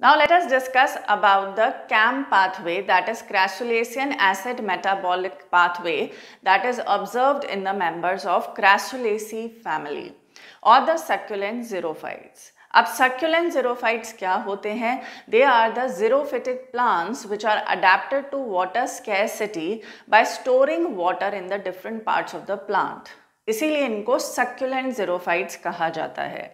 Now let us discuss about the CAM pathway that is crassulacean acid metabolic pathway that is observed in the members of Crassulaceae family or the succulent xerophytes. अब succulent xerophytes क्या होते हैं They are the xerophytic plants which are adapted to water scarcity by storing water in the different parts of the plant. इसीलिए इनको succulent xerophytes कहा जाता है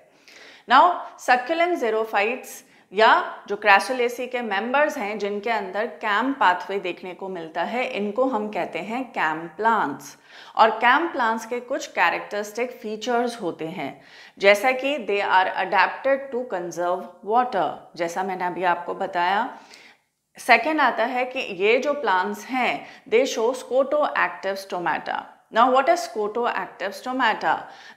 Now succulent xerophytes या जो क्रैसोलेसी के मेंबर्स हैं जिनके अंदर कैम पाथवे देखने को मिलता है इनको हम कहते हैं कैम प्लांट्स और कैम प्लांट्स के कुछ कैरेक्टरिस्टिक फीचर्स होते हैं जैसा कि they are adapted to conserve water जैसा मैंने अभी आपको बताया सेकेंड आता है कि ये जो प्लांट्स हैं they show scotoactive stomata Now, what is active stomata?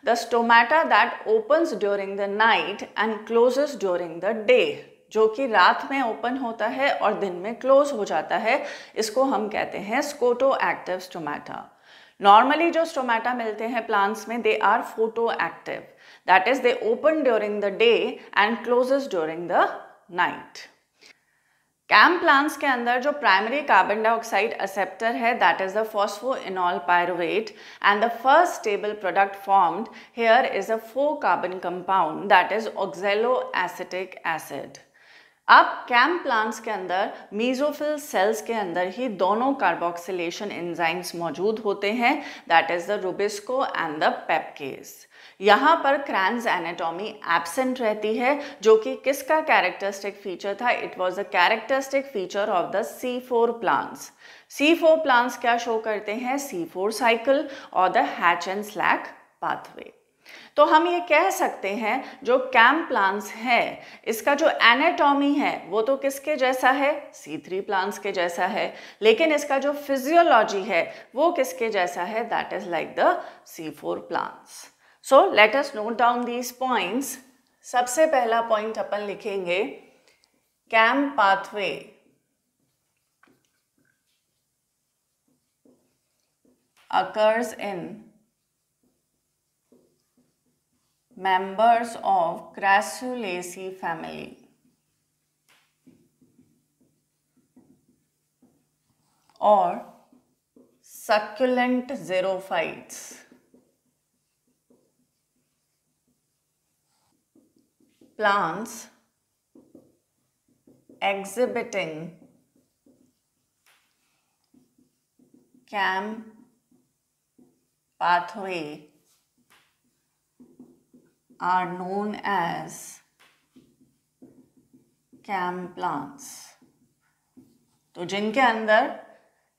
The stomata that opens during the night and closes during the day. जो कि रात में ओपन होता है और दिन में क्लोज हो जाता है इसको हम कहते हैं स्कोटो एक्टिव स्टोमेटा नॉर्मली जो स्टोमेटा मिलते हैं प्लांट्स में they are photoactive that is they open during the day and closes during the night CAM plants के अंदर जो प्राइमरी कार्बन डाइऑक्साइड असेप्टर है that is the enol pyruvate and the first stable product formed here is a four carbon compound that is oxaloacetic acid अब CAM plants के अंदर mesophyll cells के अंदर ही दोनों कार्बोक्सिलेशन एंजाइम्स मौजूद होते हैं that is the RuBisCO and the PEPcase यहाँ पर क्रैंस एनाटॉमी एबसेंट रहती है जो कि किसका कैरेक्टरिस्टिक फीचर था it was the characteristic feature of the C four plants C four plants क्या शो करते हैं सी फोर साइकिल और the Hatch and Slack pathway तो हम ये कह सकते हैं जो कैम प्लांट्स है इसका जो एनाटॉमी है वो तो किसके जैसा है सी थ्री प्लांट्स के जैसा है लेकिन इसका जो फिजियोलॉजी है वो किसके जैसा है that is like the C four plants so let us note down these points सबसे पहला पॉइंट अपन लिखेंगे CAM pathway occurs in members of Crassulaceae family. or succulent xerophytes. Plants exhibiting cam pathway are known as CAM plants तो जिनके अंदर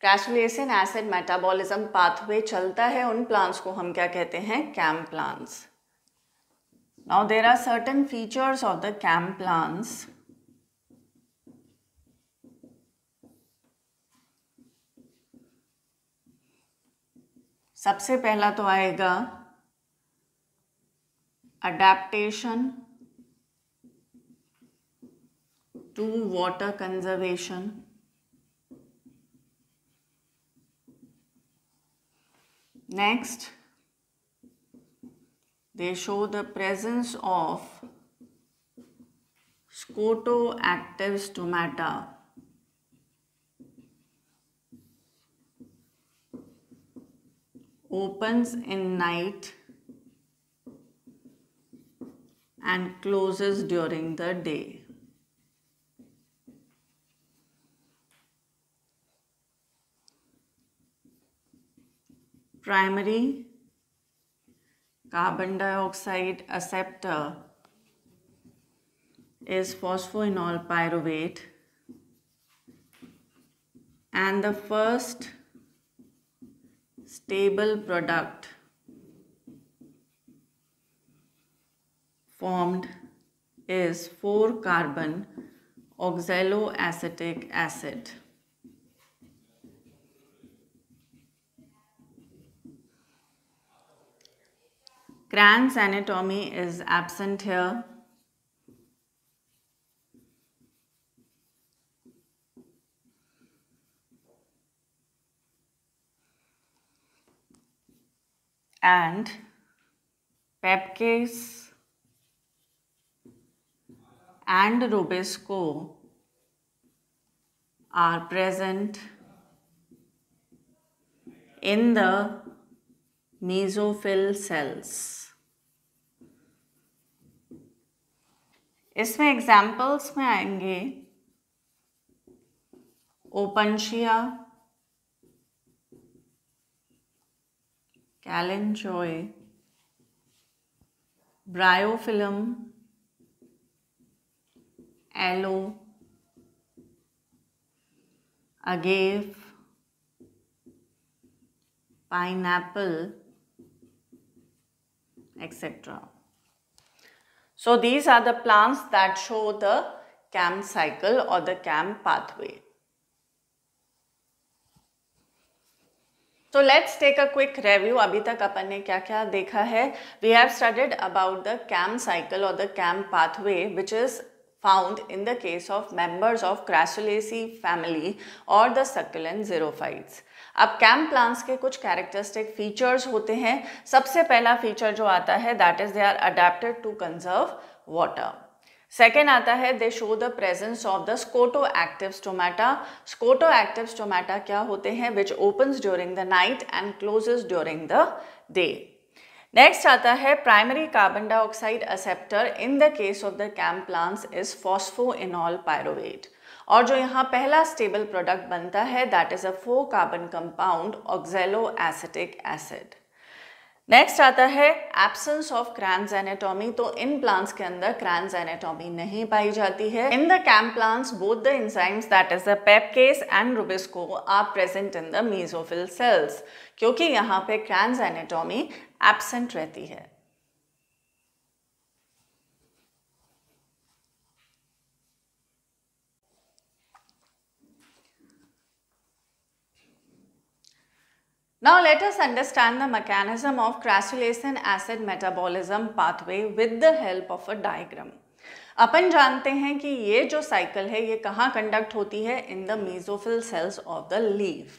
क्रैशुलेसन acid metabolism pathway चलता है उन प्लांट्स को हम क्या कहते हैं CAM plants now there are certain features of the CAM plants सबसे पहला तो आएगा adaptation to water conservation next they show the presence of scotoactive stomata opens in night and closes during the day. Primary carbon dioxide acceptor is phosphoenol pyruvate and the first stable product formed is 4 carbon oxaloacetic acid. Cran's anatomy is absent here. And Pepcase and rubesco are present in the mesophyll cells. इसमें examples में आएंगे opuntia kalanchoe bryophyllum aloe agave pine apple etcetera so these are plants that show the कैम्प cycle और the CAM pathway so let's take a quick review अभी तक अपन ने क्या क्या देखा है we have studied about the CAM cycle और the CAM pathway which is found in the case of members of Crassulaceae family or the succulent xerophytes. अब कैम्प प्लांट्स के कुछ कैरेक्टरिस्टिक फीचर्स होते हैं सबसे पहला फीचर जो आता है that is they are adapted to conserve water second आता है they show the presence of the scoto active stomata scoto active stomata क्या होते हैं which opens during the night and closes during the day next आता है primary carbon dioxide acceptor in the case of the CAM plants is phosphoenolpyruvate और जो यहाँ पहला stable product बनता है that is a four carbon compound oxaloacetic acid next आता है एब्सेंस ऑफ क्रैंस एनाटॉमी तो इन प्लांट्स के अंदर क्रैंस एनाटॉमी नहीं पाई जाती है in the CAM plants both the enzymes that is the PEPcase and rubisco are present in the mesophyll cells क्योंकि यहाँ पे क्रैंस एनाटॉमी एब्सेंट रहती है Now let us understand the mechanism of crassulation acid metabolism pathway with the help of a diagram. अपन जानते हैं कि ये जो साइकिल है ये कहाँ कंडक्ट होती है in the mesophyll cells of the leave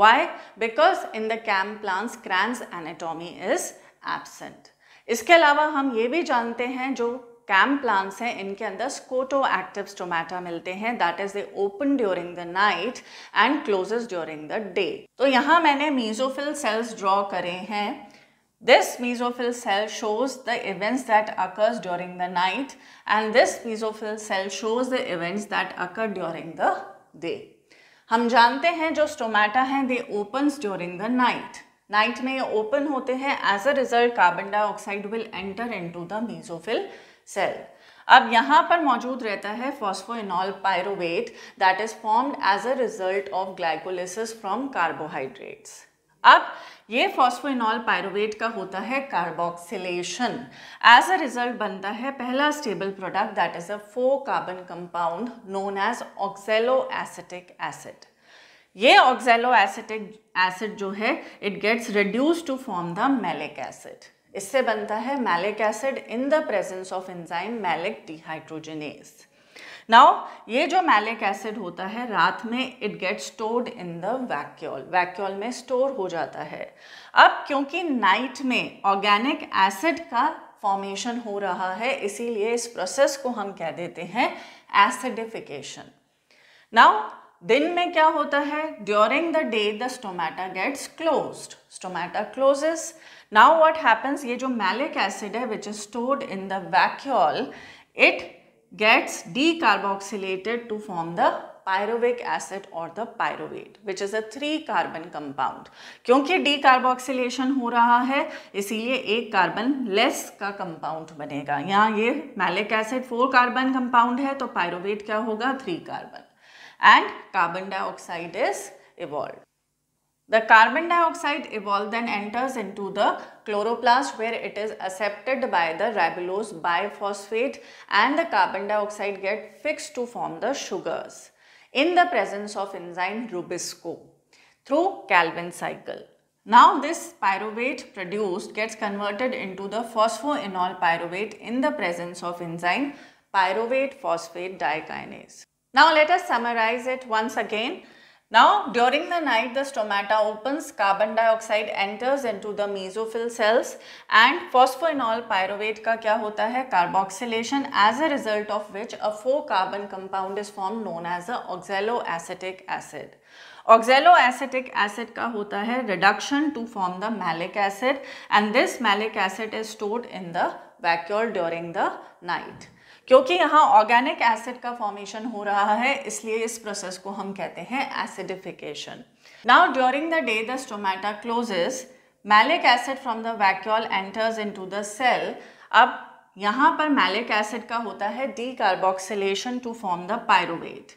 why because in the CAM plants Kranz anatomy is absent इसके अलावा हम ये भी जानते हैं जो कैम प्लांट्स हैं इनके अंदर स्कोटो एक्टिव स्टोमेटा मिलते हैं that is they open during the night and closes during the day तो यहाँ मैंने मीजोफिल सेल्स ड्रॉ करे हैं This mesophyll cell shows the events that occurs during the night and this mesophyll cell shows the events that occur during the day. हम जानते हैं जो stomata opens during the night. Night में ये open होते as a result carbon dioxide will enter into the mesophyll cell. अब यहाँ पर मौजूद phosphoenol pyruvate that is formed as a result of glycolysis from carbohydrates. अब ये फॉस्फोइनॉल पायरोवेट का होता है कार्बोक्सिलेशन एज अ रिजल्ट बनता है पहला stable product that is a four carbon compound known as oxaloacetic acid ये oxaloacetic acid जो है it gets reduce to form the malic acid इससे बनता है malic acid in the presence of enzyme malic dehydrogenase now ये जो malic acid होता है रात में it get stored in the vacuole vacuole में स्टोर हो जाता है अब क्योंकि नाइट में ऑर्गेनिक एसिड का फॉर्मेशन हो रहा है इसीलिए इस प्रोसेस को हम कह देते हैं एसिडिफिकेशन नाउ दिन में क्या होता है during the day the stomata gets closed stomata closes now what happens ये जो मैलिक एसिड है which is stored in the vacuole it gets decarboxylated to form the pyruvic acid or the pyruvate which is a three carbon compound kyunki decarboxylation ho raha hai isliye ek carbon less ka compound banega yahan ye malic acid four carbon compound hai to pyruvate kya hoga three carbon and carbon dioxide is evolved The carbon dioxide evolved then enters into the chloroplast where it is accepted by the ribulose biphosphate and the carbon dioxide get fixed to form the sugars in the presence of enzyme rubisco through Calvin cycle. Now this pyruvate produced gets converted into the phosphoenol pyruvate in the presence of enzyme pyruvate phosphate dikinase. Now let us summarize it once again. Now, during the night, the stomata opens, carbon dioxide enters into the mesophyll cells and phosphoenol pyruvate ka kya hota hai? carboxylation as a result of which a four carbon compound is formed known as the oxaloacetic acid. Oxaloacetic acid का होता है reduction to form the malic acid and this malic acid is stored in the vacuole during the night. क्योंकि यहाँ organic acid का formation हो रहा है इसलिए इस प्रोसेस को हम कहते हैं acidification now during the day the stomata closes malic acid from the vacuole enters to the cell अब यहाँ पर मैलिक एसिड का होता है decarboxylation to form the pyruvate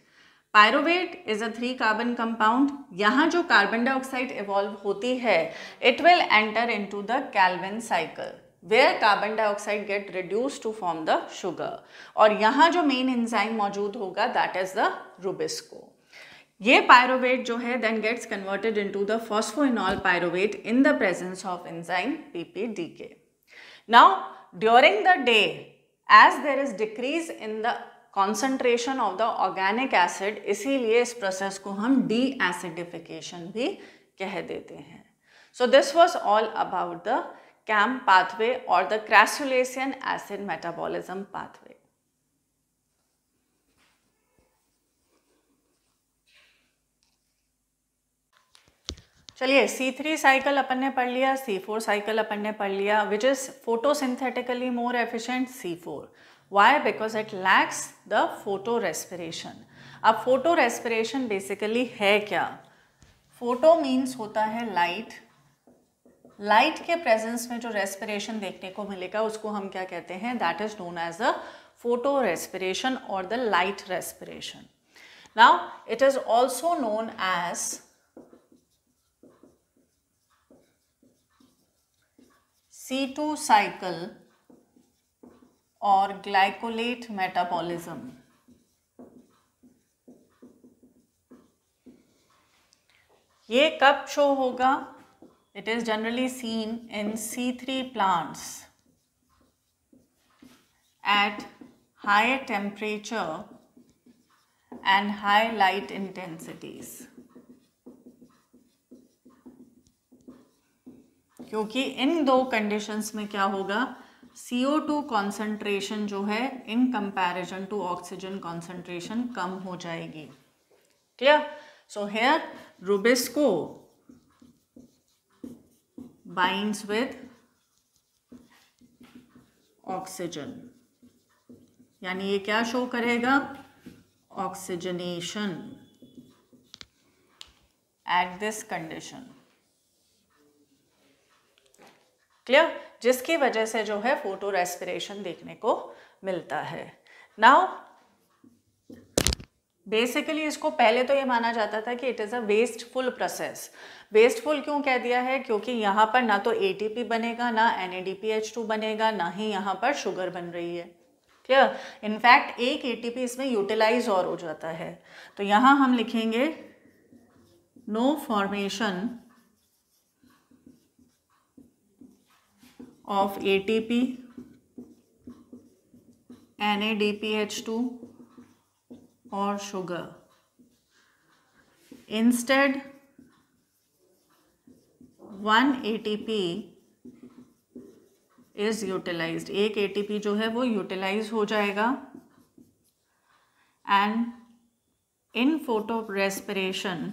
pyruvate is a three carbon compound यहाँ जो carbon dioxide evolve होती है it will enter into the Calvin cycle where carbon dioxide get reduce to form the sugar और यहाँ जो main enzyme मौजूद होगा that is the rubisco ये पायरोवेट जो है then gets converted into the phosphoenol pyruvate in the presence of enzyme PPDK now during the day as there is decrease in the concentration of the organic acid इसीलिए इस process को हम D acidification भी कह देते हैं so this was all about the CAM pathway और the crassulacean acid metabolism pathway चलिए C3 थ्री साइकिल अपन ने पढ़ लिया C4 फोर साइकिल अपन ने पढ़ लिया which is photosynthetically more efficient C four why because it lacks the photorespiration अब photorespiration basically है क्या फोटो मीन्स होता है लाइट लाइट के प्रेजेंस में जो रेस्पिरेशन देखने को मिलेगा उसको हम क्या कहते हैं that is known as a photorespiration और the light respiration now it is also known as C2 cycle और ग्लाइकोलेट मेटाबोलिज्म ये कब शो होगा It is generally seen in C3 plants at high temperature and high light intensities. क्योंकि इन दो conditions में क्या होगा CO2 कंसंट्रेशन जो है in comparison to oxygen concentration कम हो जाएगी clear so here rubisco binds with oxygen यानी ये क्या शो करेगा oxygenation at this condition clear जिसकी वजह से जो है फोटो रेस्पिरेशन देखने को मिलता है नाउ बेसिकली इसको पहले तो ये माना जाता था कि it is a wasteful process wasteful क्यों कह दिया है क्योंकि यहाँ पर ना तो ए बनेगा ना एन बनेगा ना ही यहाँ पर शुगर बन रही है क्लियर इनफैक्ट एक ए इसमें यूटिलाइज और हो जाता है तो यहाँ हम लिखेंगे no formation of A T P N A D P H two or sugar. Instead, 1 ATP is utilize एक एटीपी जो है वो यूटिलाइज हो जाएगा and in photorespiration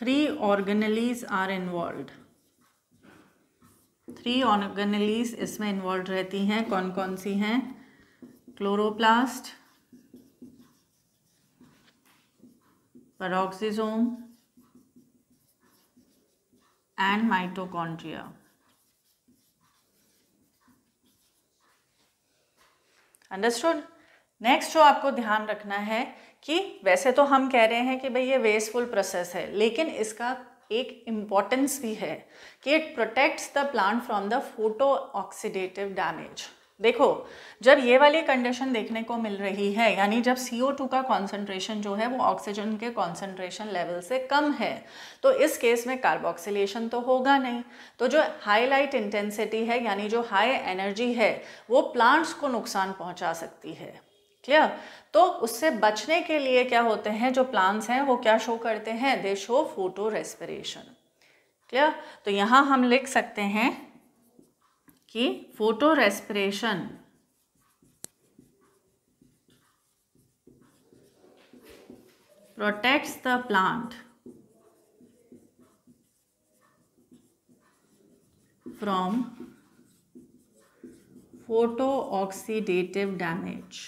three organelles are involved three organelles इसमें इन्वॉल्व रहती हैं कौन कौन सी हैं chloroplast peroxisome and mitochondria understood next जो आपको ध्यान रखना है कि वैसे तो हम कह रहे हैं कि भाई ये वेस्टफुल प्रोसेस है लेकिन इसका एक इम्पॉर्टेंस भी है कि it protects the plant from the photooxidative damage देखो जब ये वाली कंडीशन देखने को मिल रही है यानी जब सी टू का कॉन्सेंट्रेशन जो है वो ऑक्सीजन के कॉन्सेंट्रेशन लेवल से कम है तो इस केस में कार्बोक्सिलेशन तो होगा नहीं तो जो हाई लाइट इंटेंसिटी है यानी जो हाई एनर्जी है वो प्लांट्स को नुकसान पहुंचा सकती है क्लियर तो उससे बचने के लिए क्या होते हैं जो प्लांट्स हैं वो क्या शो करते हैं they show photorespiration clear तो यहाँ हम लिख सकते हैं कि photorespiration the plant from photooxidative damage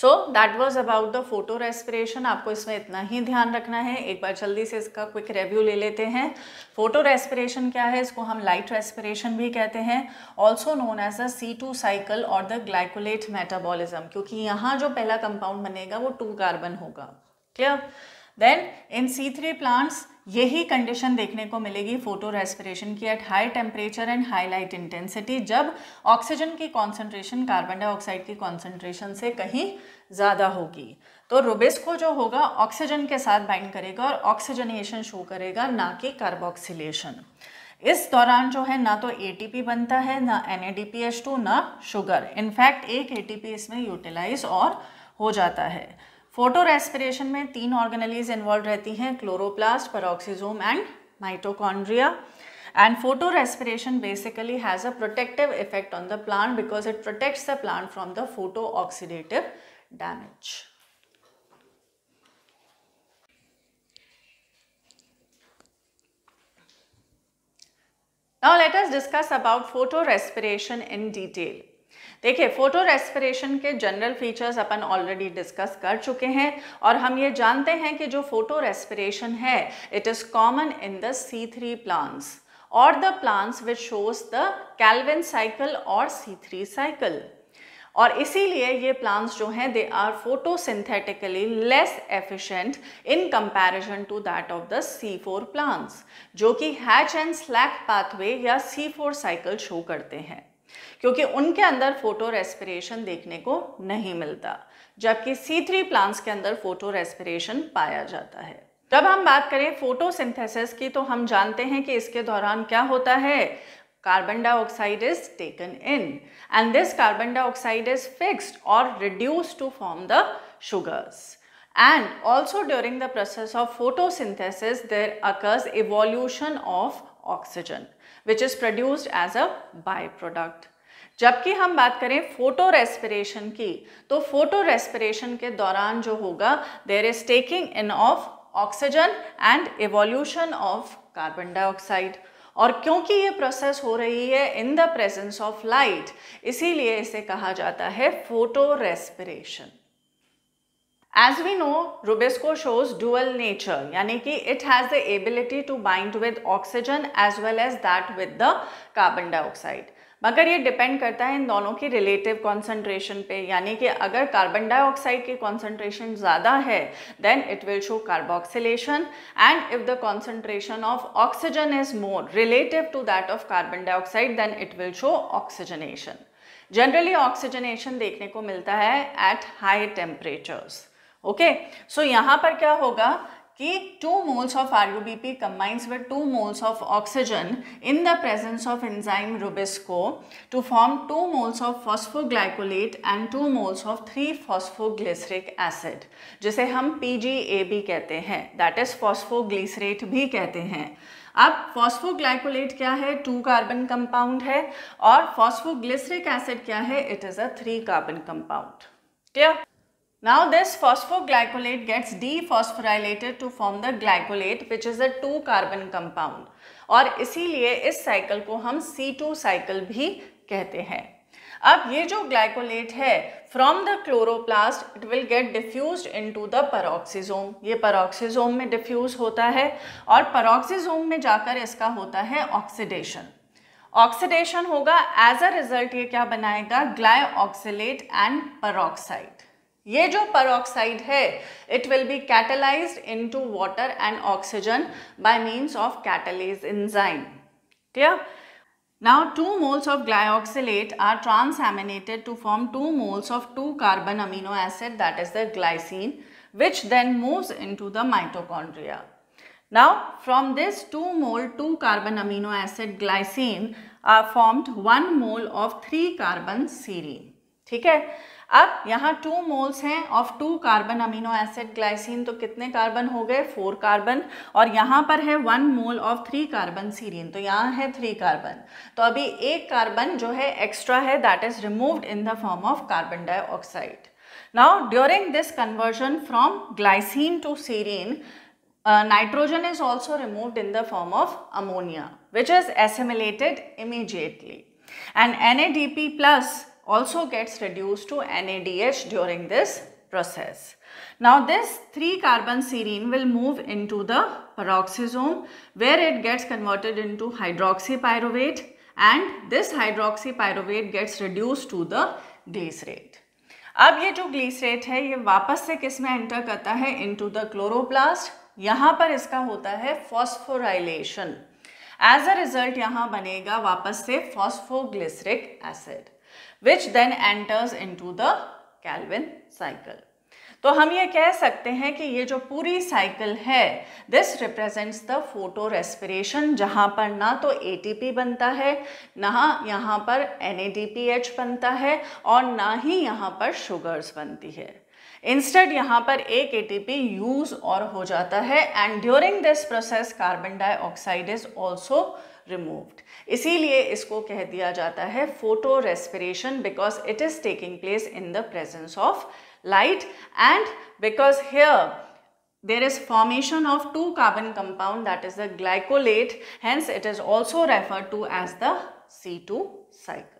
so that was about the photorespiration आपको इसमें इतना ही ध्यान रखना है एक बार जल्दी से इसका क्विक रिव्यू ले लेते हैं फोटो रेस्पिरेशन क्या है इसको हम लाइट रेस्पिरेशन भी कहते हैं also known as a C two cycle और द ग्लाइकोलेट मेटाबॉलिज्म क्योंकि यहाँ जो पहला कंपाउंड बनेगा वो टू कार्बन होगा clear then in C three plants यही कंडीशन देखने को मिलेगी फोटो रेस्पिरेशन की at high temperature and high light intensity जब ऑक्सीजन की कॉन्सेंट्रेशन कार्बन डाइऑक्साइड की कॉन्सेंट्रेशन से कहीं ज़्यादा होगी तो रोबेस्को जो होगा ऑक्सीजन के साथ बाइंड करेगा और ऑक्सीजनेशन शो करेगा ना कि कार्बोक्सिलेशन इस दौरान जो है ना तो ए बनता है ना एन ना शुगर इनफैक्ट एक ए इसमें यूटिलाइज और हो जाता है Photorespiration रेस्पिरेशन में तीन ऑर्गेनलीज इन्वॉल्व रहती हैं chloroplast peroxisome and mitochondria and photorespiration basically has a protective effect on the plant because it protects the plant from the photooxidative damage. Now let us discuss about photorespiration in detail. देखिए photorespiration के general features अपन already discuss कर चुके हैं और हम ये जानते हैं कि जो फोटो रेस्पिरेशन है it is common in the C three plants और the plants which shows the Calvin cycle और सी थ्री साइकिल और इसीलिए ये प्लांट्स जो हैं they are photosynthetically less efficient in comparison to that of the C four plants जो कि hatch and Slack pathway या सी फोर साइकिल शो करते हैं क्योंकि उनके अंदर फोटो रेस्पिरेशन देखने को नहीं मिलता जबकि C3 थ्री प्लांट्स के अंदर फोटो रेस्पिरेशन पाया जाता है जब हम बात करें फोटोसिंथेसिस की तो हम जानते हैं कि इसके दौरान क्या होता है carbon dioxide is taken in and this carbon dioxide is fixed और reduce to form the sugars and also during the process of photosynthesis there occurs evolution of oxygen which is produced as a byproduct जबकि हम बात करें photo photorespiration की तो photo photorespiration के दौरान जो होगा there is taking in of oxygen and evolution of carbon dioxide और क्योंकि ये प्रोसेस हो रही है in the presence of light इसीलिए इसे कहा जाता है photo photorespiration as we know Rubisco shows dual nature यानी कि it has the ability to bind with oxygen as well as that with the carbon dioxide मगर ये डिपेंड करता है इन दोनों की रिलेटिव कॉन्सेंट्रेशन पे यानी कि अगर कार्बन डाइऑक्साइड की कॉन्सेंट्रेशन ज़्यादा है then it will show carboxylation and if the concentration of oxygen is more relative to that of carbon dioxide then it will show oxygenation generally oxygenation देखने को मिलता है at high temperatures okay so यहाँ पर क्या होगा कि two moles of R U B P combines with two moles of oxygen in the presence of enzyme rubisco to form two moles of phosphoglycolate and to moles of three phosphoglyceric acid जिसे हम P G ए भी कहते हैं that is phosphoglycerate भी कहते हैं अब phosphoglycolate क्या है टू कार्बन कंपाउंड है और फॉस्फोग्लिसरिक एसिड क्या है it is a three carbon compound clear Now this phosphoglycolate gets dephosphorylated to form the glycolate which is a two carbon compound और इसीलिए इस साइकिल को हम C2 साइकिल भी कहते हैं अब ये जो ग्लाइकोलेट है from the chloroplast it will get diffuse in to the peroxisome ये परोक्सीजोम में डिफ्यूज होता है और परोक्सीजोम में जाकर इसका होता है ऑक्सीडेशन ऑक्सीडेशन होगा एज अ रिजल्ट ये क्या बनाएगा ऑक्सीट एंड परोक्साइड ये जो परऑक्साइड है it will be catalyze in to water and oxygen by means of catalase enzyme clear now two moles of glyoxylate are transaminated to form two moles of two carbon amino acid that is the glycine which then in to the mitochondria now from this two mole two carbon amino acid glycine are formed one mole of three carbon serine ठीक है अब यहाँ two moles हैं of two carbon amino acid glycine तो कितने carbon हो गए four carbon और यहाँ पर है one mole of three carbon serine तो यहाँ है थ्री कार्बन तो अभी एक कार्बन जो है एक्स्ट्रा है that is removed in the form of carbon dioxide now during this conversion from glycine to serine also remove in the form of ammonia which is ammonia immediately and N A D P plus also gets reduced to NADH during this process. Now this 3 carbon serine will move into the peroxisome where it gets converted into hydroxypyruvate and this hydroxypyruvate gets reduced to the glycerate. अब ये जो ग्लीसरेट है ये वापस से किस में enter करता है इनटू द क्लोरोप्लास्ट यहाँ पर इसका होता है फॉस्फोराइलेशन एज अ रिजल्ट यहाँ बनेगा वापस से phosphoglyceric acid then enters in to the Calvin cycle तो हम ये कह सकते हैं कि ये जो पूरी साइकिल है this represents the photorespiration जहाँ पर ना तो पी बनता है ना यहाँ पर एच बनता है और ना ही यहाँ पर शुगर्स बनती है इंस्टेड यहाँ पर एक पी यूज और हो जाता है and during this process carbon dioxide is also removed. इसीलिए इसको कह दिया जाता है photo respiration because it is taking place in the presence of light and because here there is formation of two carbon compound that is the glycolate hence it is also referred to as the C2 cycle.